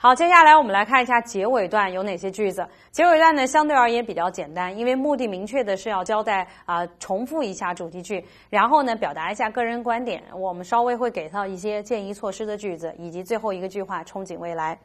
好，接下来我们来看一下结尾段有哪些句子。结尾段呢，相对而言比较简单，因为目的明确的是要交代啊，重复一下主题句，然后呢，表达一下个人观点。我们稍微会给到一些建议措施的句子，以及最后一个句话，憧憬未来。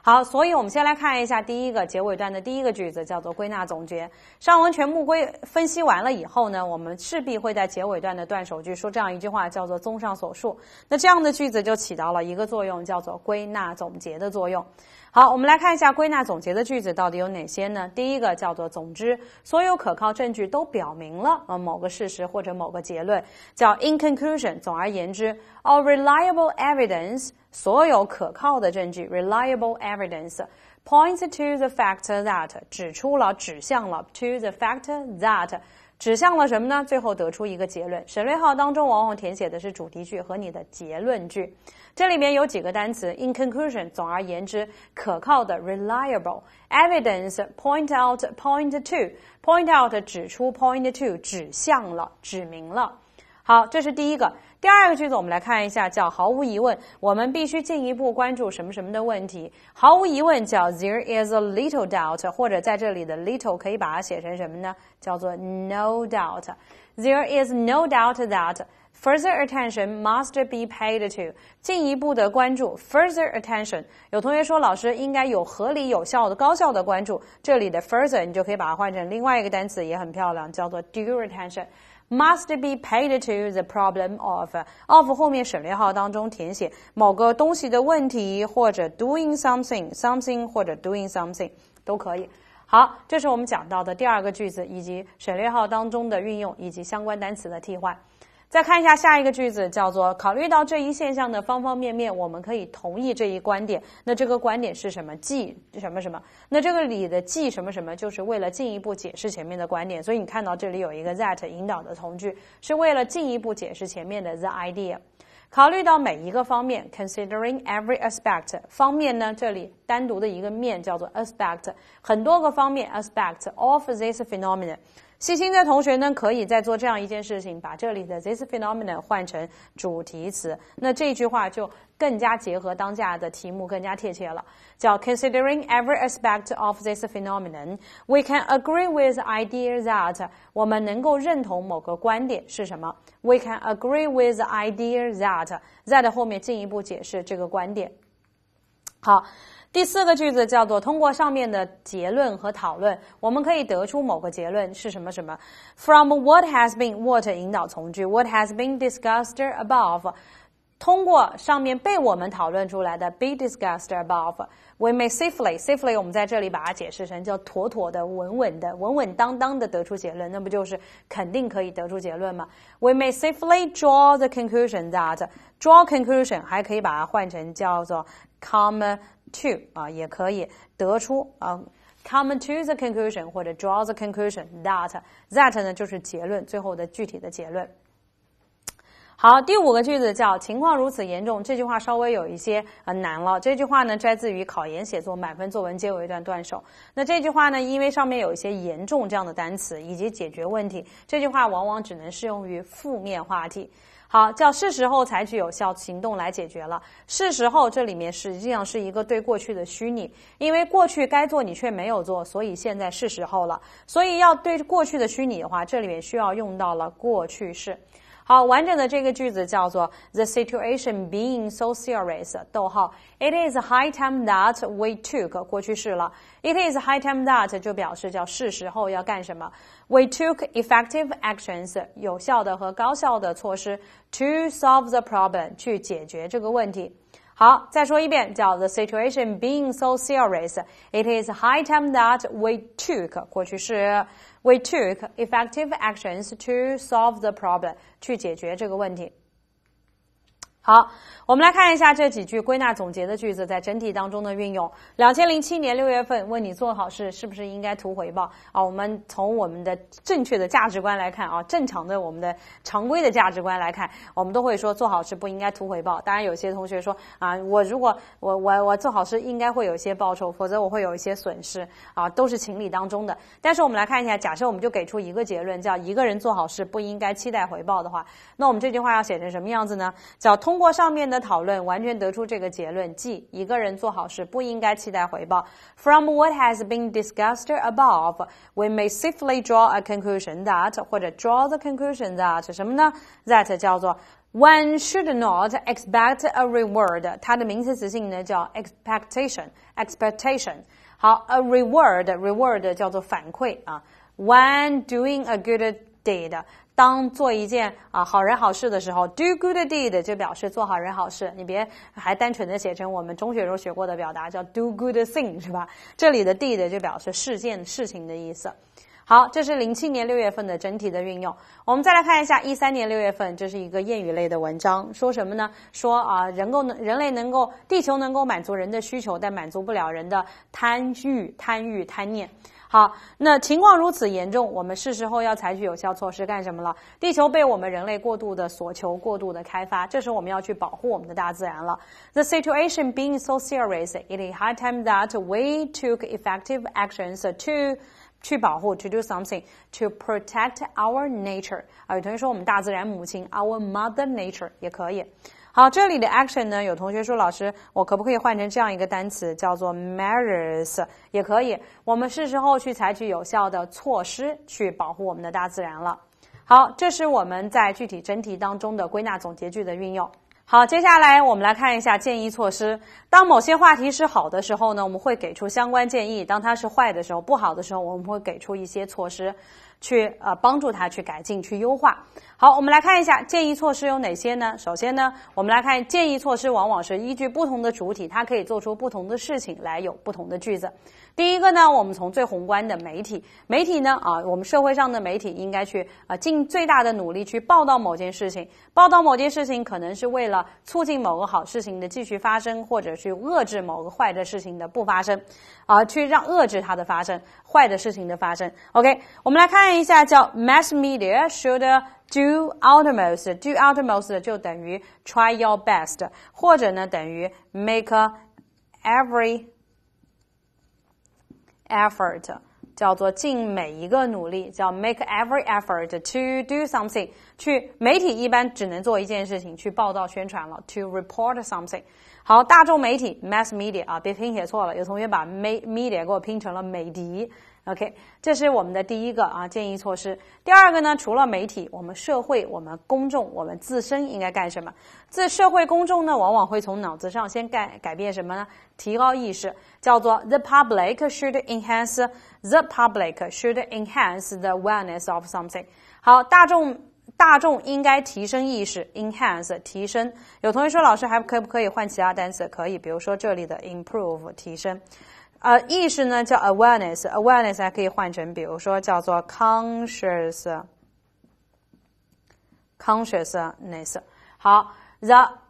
好，所以我们先来看一下第一个结尾段的第一个句子，叫做归纳总结。上文全部归分析完了以后呢，我们势必会在结尾段的段首句说这样一句话，叫做“综上所述”。那这样的句子就起到了一个作用，叫做归纳总结的作用。好，我们来看一下归纳总结的句子到底有哪些呢？第一个叫做“总之”，所有可靠证据都表明了呃某个事实或者某个结论，叫 “in conclusion”。总而言之，all reliable evidence。所有可靠的证据，reliable evidence points to the fact that 指出了指向了 to the fact that 指向了什么呢？最后得出一个结论。省略号当中往往填写的是主题句和你的结论句。这里面有几个单词：in conclusion，总而言之，可靠的 reliable evidence point out point to point out 指出 point to 指向了指明了。好，这是第一个。第二个句子，我们来看一下，叫毫无疑问，我们必须进一步关注什么什么的问题。毫无疑问，叫 there is a little doubt，或者在这里的 little 可以把它写成什么呢？叫做 no doubt，there is no doubt that further attention must be paid to 进一步的关注。further attention，有同学说老师应该有合理有效的高效的关注，这里的 further 你就可以把它换成另外一个单词，也很漂亮，叫做 due attention。Must be paid to the problem of of 后面省略号当中填写某个东西的问题，或者 doing something something 或者 doing something 都可以。好，这是我们讲到的第二个句子以及省略号当中的运用以及相关单词的替换。再看一下下一个句子，叫做考虑到这一现象的方方面面，我们可以同意这一观点。那这个观点是什么？即什么什么？那这个里的“即”什么什么，就是为了进一步解释前面的观点。所以你看到这里有一个 that 引导的从句，是为了进一步解释前面的 the idea。考虑到每一个方面，considering every aspect 方面呢，这里单独的一个面叫做 aspect，很多个方面 aspect of this phenomenon。细心的同学呢，可以再做这样一件事情，把这里的 this phenomenon 换成主题词，那这句话就更加结合当下的题目，更加贴切了。叫 Considering every aspect of this phenomenon，we can agree with idea that 我们能够认同某个观点是什么？We can agree with idea that that 后面进一步解释这个观点。好。第四个句子叫做：通过上面的结论和讨论，我们可以得出某个结论是什么什么。From what has been what 引导从句，what has been discussed above。通过上面被我们讨论出来的，be discussed above，we may safely，safely 我们在这里把它解释成叫妥妥的、稳稳的、稳稳当当的得出结论，那不就是肯定可以得出结论吗？We may safely draw the conclusion that draw conclusion 还可以把它换成叫做 come to 啊，也可以得出啊 come to the conclusion 或者 draw the conclusion that that 呢就是结论，最后的具体的结论。好，第五个句子叫“情况如此严重”，这句话稍微有一些呃难了。这句话呢摘自于考研写作满分作文结尾段段首。那这句话呢，因为上面有一些“严重”这样的单词，以及解决问题，这句话往往只能适用于负面话题。好，叫“是时候采取有效行动来解决了”。是时候，这里面实际上是一个对过去的虚拟，因为过去该做你却没有做，所以现在是时候了。所以要对过去的虚拟的话，这里面需要用到了过去式。好，完整的这个句子叫做：The situation being so serious，逗号，It is high time that we took 过去式了。It is high time that 就表示叫是时候要干什么。We took effective actions 有效的和高效的措施 to solve the problem 去解决这个问题。好，再说一遍，叫 The situation being so serious, it is high time that we took 过去式 we took effective actions to solve the problem 去解决这个问题。好，我们来看一下这几句归纳总结的句子在整体当中的运用。两千零七年六月份问你做好事是不是应该图回报啊？我们从我们的正确的价值观来看啊，正常的我们的常规的价值观来看，我们都会说做好事不应该图回报。当然，有些同学说啊，我如果我我我做好事应该会有一些报酬，否则我会有一些损失啊，都是情理当中的。但是我们来看一下，假设我们就给出一个结论，叫一个人做好事不应该期待回报的话，那我们这句话要写成什么样子呢？叫通。通过上面的讨论，完全得出这个结论：即一个人做好事不应该期待回报。From what has been discussed above, we may safely draw a conclusion that 或者 draw the conclusion that 什么呢？That 叫做 One should not expect a reward。它的名词词性呢叫 expectation。expectation。好，a reward，reward 叫做反馈啊。When doing a good deed。当做一件啊好人好事的时候，do good deed 就表示做好人好事。你别还单纯的写成我们中学时候学过的表达叫 do good thing 是吧？这里的 deed 就表示事件、事情的意思。好，这是零七年六月份的整体的运用。我们再来看一下一三年六月份，这是一个谚语类的文章，说什么呢？说啊，人够能人类能够地球能够满足人的需求，但满足不了人的贪欲、贪欲、贪念。好，那情况如此严重，我们是时候要采取有效措施干什么了？地球被我们人类过度的索求、过度的开发，这时候我们要去保护我们的大自然了。The situation being so serious, it is high time that we took effective actions to 去保护，to do something to protect our nature。啊，有同学说我们大自然母亲，our mother nature 也可以。好，这里的 action 呢？有同学说，老师，我可不可以换成这样一个单词，叫做 measures？也可以。我们是时候去采取有效的措施，去保护我们的大自然了。好，这是我们在具体真题当中的归纳总结句的运用。好，接下来我们来看一下建议措施。当某些话题是好的时候呢，我们会给出相关建议；当它是坏的时候、不好的时候，我们会给出一些措施。去呃帮助他去改进去优化。好，我们来看一下建议措施有哪些呢？首先呢，我们来看建议措施往往是依据不同的主体，它可以做出不同的事情来，有不同的句子。第一个呢，我们从最宏观的媒体，媒体呢啊，我们社会上的媒体应该去啊尽最大的努力去报道某件事情，报道某件事情可能是为了促进某个好事情的继续发生，或者去遏制某个坏的事情的不发生，而去让遏制它的发生。坏的事情的发生。OK，我们来看一下叫 mass media should do outermost，do outermost 就等于 try your best，或者呢等于 make every effort，叫做尽每一个努力，叫 make every effort to do something。去媒体一般只能做一件事情，去报道宣传了，to report something。好，大众媒体 （mass media） 啊，别拼写错了。有同学把“ me media 给我拼成了“美的。OK，这是我们的第一个啊建议措施。第二个呢，除了媒体，我们社会、我们公众、我们自身应该干什么？自社会公众呢，往往会从脑子上先改改变什么呢？提高意识，叫做 “the public should enhance the public should enhance the wellness of something”。好，大众。大众应该提升意识，enhance 提升。有同学说，老师还可不可以换其他单词？可以，比如说这里的 improve 提升。呃，意识呢叫 awareness，awareness 还可以换成，比如说叫做 conscious，consciousness。好，the。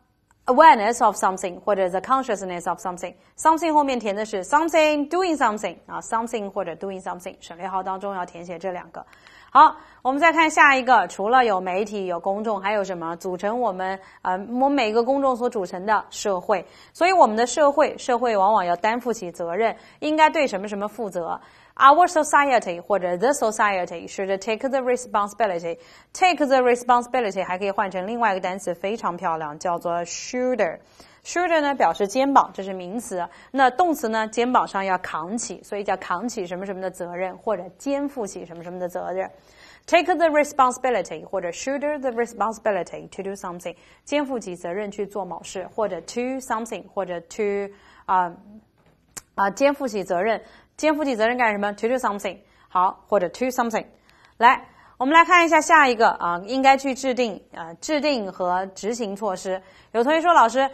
awareness of something 或者 the consciousness of something，something 后面填的是 something doing something 啊，something 或者 doing something，省略号当中要填写这两个。好，我们再看下一个，除了有媒体、有公众，还有什么组成我们？呃，我们每个公众所组成的社会，所以我们的社会，社会往往要担负起责任，应该对什么什么负责。Our society 或者 the society should take the responsibility. Take the responsibility 还可以换成另外一个单词，非常漂亮，叫做 shoulder. Shoulder 呢表示肩膀，这是名词。那动词呢？肩膀上要扛起，所以叫扛起什么什么的责任，或者肩负起什么什么的责任。Take the responsibility 或者 shoulder the responsibility to do something，肩负起责任去做某事，或者 to something 或者 to 啊啊肩负起责任。肩负起责任干什么？To do something 好，或者 To something。来，我们来看一下下一个啊，应该去制定啊，制定和执行措施。有同学说，老师。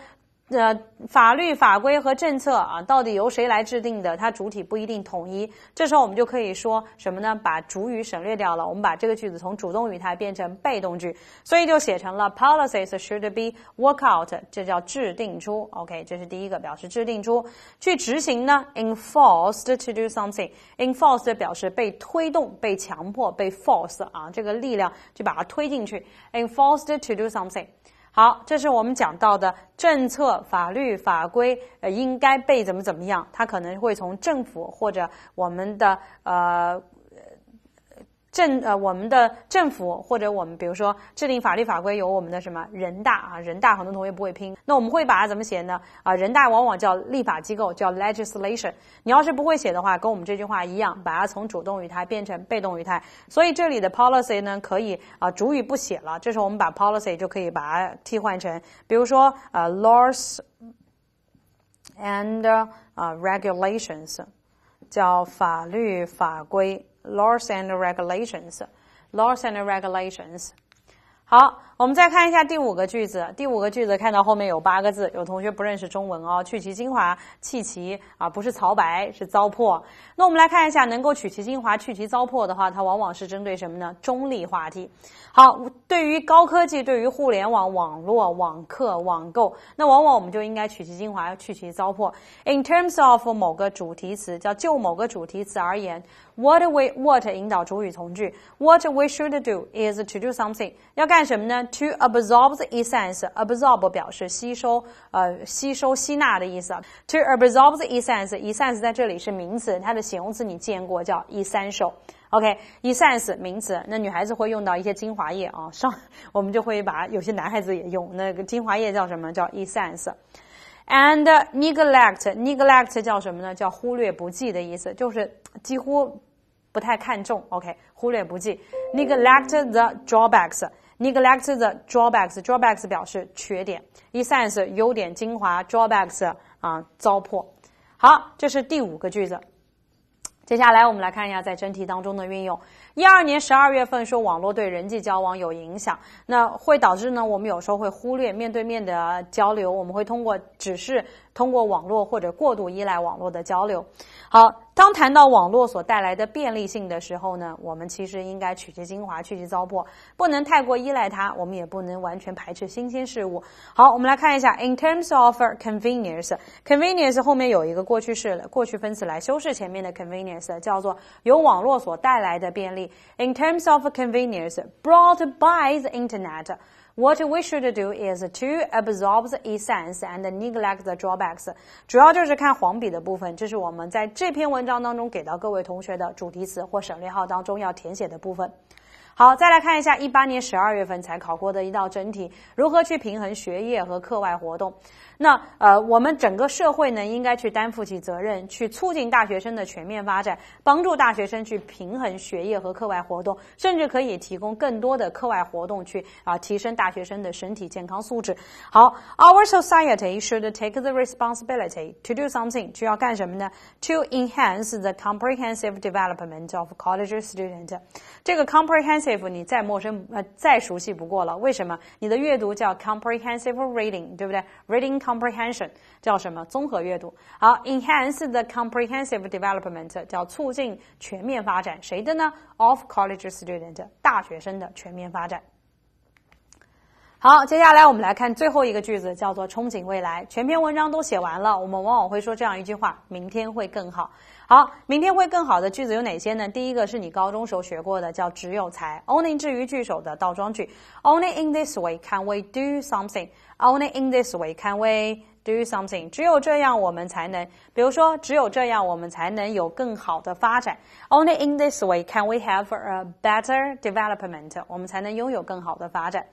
呃，法律法规和政策啊，到底由谁来制定的？它主体不一定统一。这时候我们就可以说什么呢？把主语省略掉了，我们把这个句子从主动语态变成被动句，所以就写成了 policies should be w o r k out。这叫制定出。OK，这是第一个，表示制定出。去执行呢？enforced to do something。enforced 表示被推动、被强迫、被 force 啊，这个力量就把它推进去。enforced to do something。好，这是我们讲到的政策法律法规，呃，应该被怎么怎么样？它可能会从政府或者我们的呃。政呃，我们的政府或者我们，比如说制定法律法规，有我们的什么人大啊？人大很多同学不会拼，那我们会把它怎么写呢？啊，人大往往叫立法机构，叫 legislation。你要是不会写的话，跟我们这句话一样，把它从主动语态变成被动语态。所以这里的 policy 呢，可以啊，主语不写了，这时候我们把 policy 就可以把它替换成，比如说呃，laws and 啊，regulations 叫法律法规。laws and regulations，laws and regulations。好。我们再看一下第五个句子。第五个句子看到后面有八个字，有同学不认识中文哦。去其精华，弃其啊，不是曹白，是糟粕。那我们来看一下，能够取其精华，去其糟粕的话，它往往是针对什么呢？中立话题。好，对于高科技，对于互联网、网络、网课、网购，那往往我们就应该取其精华，去其糟粕。In terms of 某个主题词，叫就某个主题词而言，What we what 引导主语从句，What we should do is to do something，要干什么呢？To absorb the essence, absorb 表示吸收，呃，吸收、吸纳的意思。To absorb the essence, essence 在这里是名词，它的形容词你见过叫“ essential。OK，essence 名词，那女孩子会用到一些精华液啊，上我们就会把有些男孩子也用那个精华液叫什么叫 essence？And neglect, neglect 叫什么呢？叫忽略不计的意思，就是几乎不太看重。OK，忽略不计，neglect the drawbacks。Neglect the drawbacks. Drawbacks 表示缺点，Essence 优点、精华，Drawbacks 啊糟粕。好，这是第五个句子。接下来我们来看一下在真题当中的运用。一二年十二月份说网络对人际交往有影响，那会导致呢我们有时候会忽略面对面的交流，我们会通过只是通过网络或者过度依赖网络的交流。好。当谈到网络所带来的便利性的时候呢，我们其实应该取其精华，去其糟粕，不能太过依赖它，我们也不能完全排斥新鲜事物。好，我们来看一下。In terms of convenience，convenience 后面有一个过去式，过去分词来修饰前面的 convenience，叫做由网络所带来的便利。In terms of convenience brought by the internet。What we should do is to absorb the essence and neglect the drawbacks。主要就是看黄笔的部分，这是我们在这篇文章当中给到各位同学的主题词或省略号当中要填写的部分。好，再来看一下一八年十二月份才考过的一道真题：如何去平衡学业和课外活动？那呃，我们整个社会呢，应该去担负起责任，去促进大学生的全面发展，帮助大学生去平衡学业和课外活动，甚至可以提供更多的课外活动，去啊，提升大学生的身体健康素质。好，Our society should take the responsibility to do something。需要干什么呢？To enhance the comprehensive development of college student。这个 comprehensive comprehensive 你再陌生呃再熟悉不过了，为什么？你的阅读叫 comprehensive reading，对不对？reading comprehension 叫什么？综合阅读。好，enhance the comprehensive development 叫促进全面发展，谁的呢？Of college student 大学生的全面发展。好，接下来我们来看最后一个句子，叫做憧憬未来。全篇文章都写完了，我们往往会说这样一句话：明天会更好。好，明天会更好的句子有哪些呢？第一个是你高中时候学过的，叫只有才，only 至于句首的倒装句，Only in this way can we do something. Only in this way can we do something. 只有这样，我们才能，比如说，只有这样，我们才能有更好的发展。Only in this way can we have a better development. 我们才能拥有更好的发展。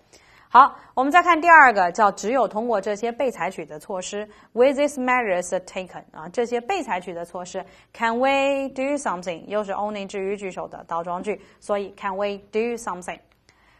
好，我们再看第二个，叫只有通过这些被采取的措施，with these measures taken，啊，这些被采取的措施，can we do something？又是 only 置于句首的倒装句，所以 can we do something？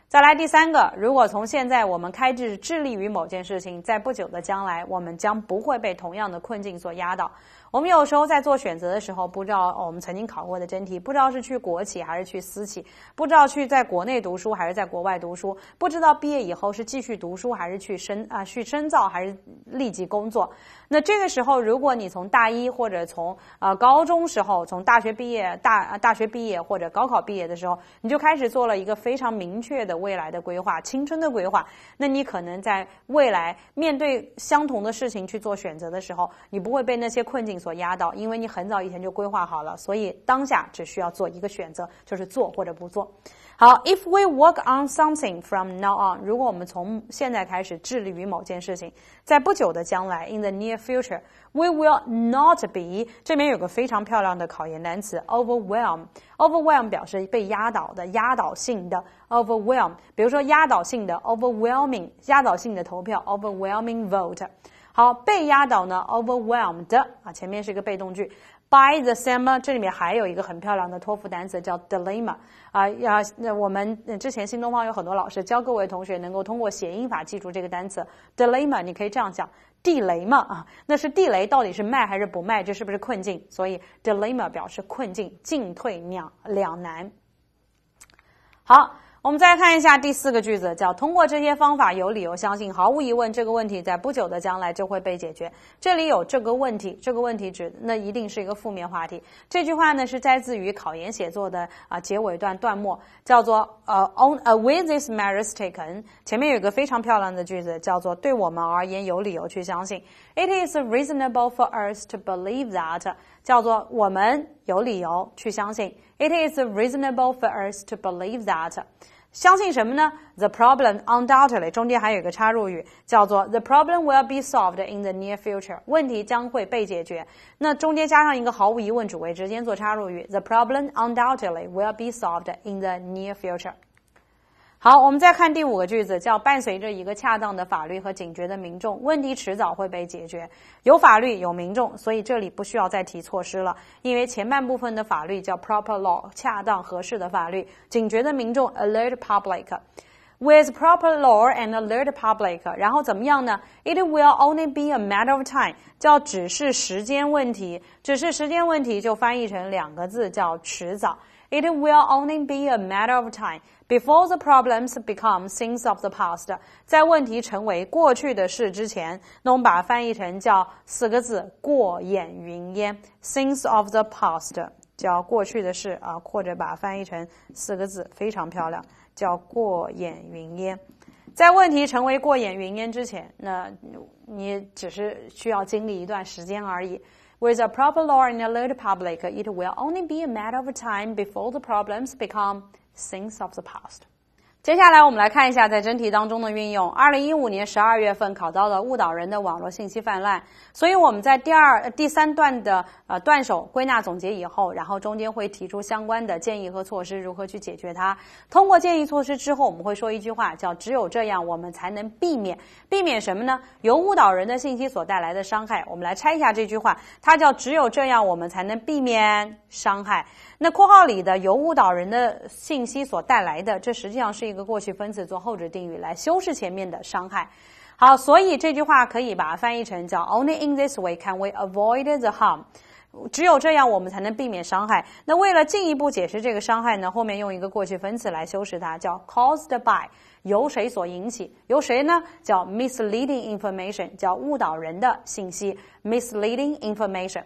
再来第三个，如果从现在我们开始致力于某件事情，在不久的将来，我们将不会被同样的困境所压倒。我们有时候在做选择的时候，不知道我们曾经考过的真题，不知道是去国企还是去私企，不知道去在国内读书还是在国外读书，不知道毕业以后是继续读书还是去深啊去深造还是立即工作。那这个时候，如果你从大一或者从啊高中时候，从大学毕业大大学毕业或者高考毕业的时候，你就开始做了一个非常明确的未来的规划，青春的规划。那你可能在未来面对相同的事情去做选择的时候，你不会被那些困境。所压倒，因为你很早以前就规划好了，所以当下只需要做一个选择，就是做或者不做。好，If we work on something from now on，如果我们从现在开始致力于某件事情，在不久的将来，in the near future，we will not be。这边有个非常漂亮的考研单词，overwhelm。overwhelm 表示被压倒的、压倒性的，overwhelm。比如说压倒性的，overwhelming，压倒性的投票，overwhelming vote。好，被压倒呢，overwhelmed 啊，前面是一个被动句，by the s a m e 这里面还有一个很漂亮的托福单词叫 dilemma 啊，呀，那我们之前新东方有很多老师教各位同学能够通过谐音法记住这个单词 dilemma，你可以这样讲地雷嘛啊，那是地雷，到底是卖还是不卖，这是不是困境？所以 dilemma 表示困境，进退两两难。好。我们再看一下第四个句子，叫通过这些方法，有理由相信，毫无疑问，这个问题在不久的将来就会被解决。这里有这个问题，这个问题指那一定是一个负面话题。这句话呢是摘自于考研写作的啊结尾段段末，叫做呃 On a with this matters taken，前面有一个非常漂亮的句子，叫做对我们而言有理由去相信，It is reasonable for us to believe that。叫做我们有理由去相信，it is reasonable for us to believe that，相信什么呢？The problem undoubtedly 中间还有一个插入语，叫做 the problem will be solved in the near future，问题将会被解决。那中间加上一个毫无疑问主谓之间做插入语，the problem undoubtedly will be solved in the near future。好，我们再看第五个句子，叫伴随着一个恰当的法律和警觉的民众，问题迟早会被解决。有法律，有民众，所以这里不需要再提措施了，因为前半部分的法律叫 proper law，恰当合适的法律，警觉的民众 alert public。With proper law and alert public，然后怎么样呢？It will only be a matter of time，叫只是时间问题，只是时间问题就翻译成两个字叫迟早。It will only be a matter of time before the problems become things of the past。在问题成为过去的事之前，们把翻译成叫四个字“过眼云烟”。Things of the past 叫过去的事啊，或者把翻译成四个字非常漂亮，叫“过眼云烟”。在问题成为过眼云烟之前，那你只是需要经历一段时间而已。With a proper law and alert public, it will only be a matter of time before the problems become things of the past. 接下来我们来看一下在真题当中的运用。二零一五年十二月份考到了误导人的网络信息泛滥，所以我们在第二、第三段的呃段首归纳总结以后，然后中间会提出相关的建议和措施，如何去解决它。通过建议措施之后，我们会说一句话，叫“只有这样我们才能避免避免什么呢？由误导人的信息所带来的伤害。”我们来拆一下这句话，它叫“只有这样我们才能避免伤害。”那括号里的由误导人的信息所带来的，这实际上是一个过去分词做后置定语来修饰前面的伤害。好，所以这句话可以把它翻译成叫：Only in this way can we avoid the harm。只有这样，我们才能避免伤害。那为了进一步解释这个伤害呢，后面用一个过去分词来修饰它，叫 caused by 由谁所引起？由谁呢？叫 misleading information，叫误导人的信息，misleading information。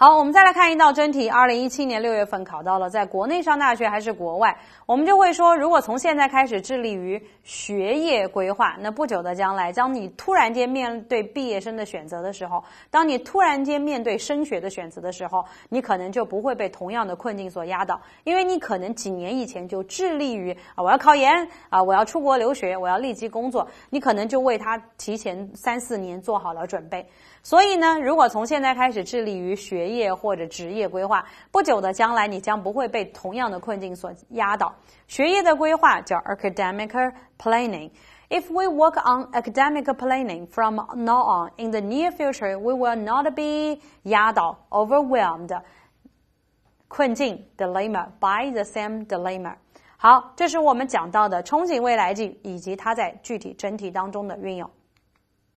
好，我们再来看一道真题，二零一七年六月份考到了，在国内上大学还是国外？我们就会说，如果从现在开始致力于学业规划，那不久的将来，当你突然间面对毕业生的选择的时候，当你突然间面对升学的选择的时候，你可能就不会被同样的困境所压倒，因为你可能几年以前就致力于啊，我要考研，啊，我要出国留学，我要立即工作，你可能就为他提前三四年做好了准备。所以呢，如果从现在开始致力于学业或者职业规划，不久的将来你将不会被同样的困境所压倒。学业的规划叫 academic planning。If we work on academic planning from now on, in the near future we will not be 压倒 overwhelmed 困境 dilemma by the same dilemma。好，这是我们讲到的憧憬未来句以及它在具体真题当中的运用。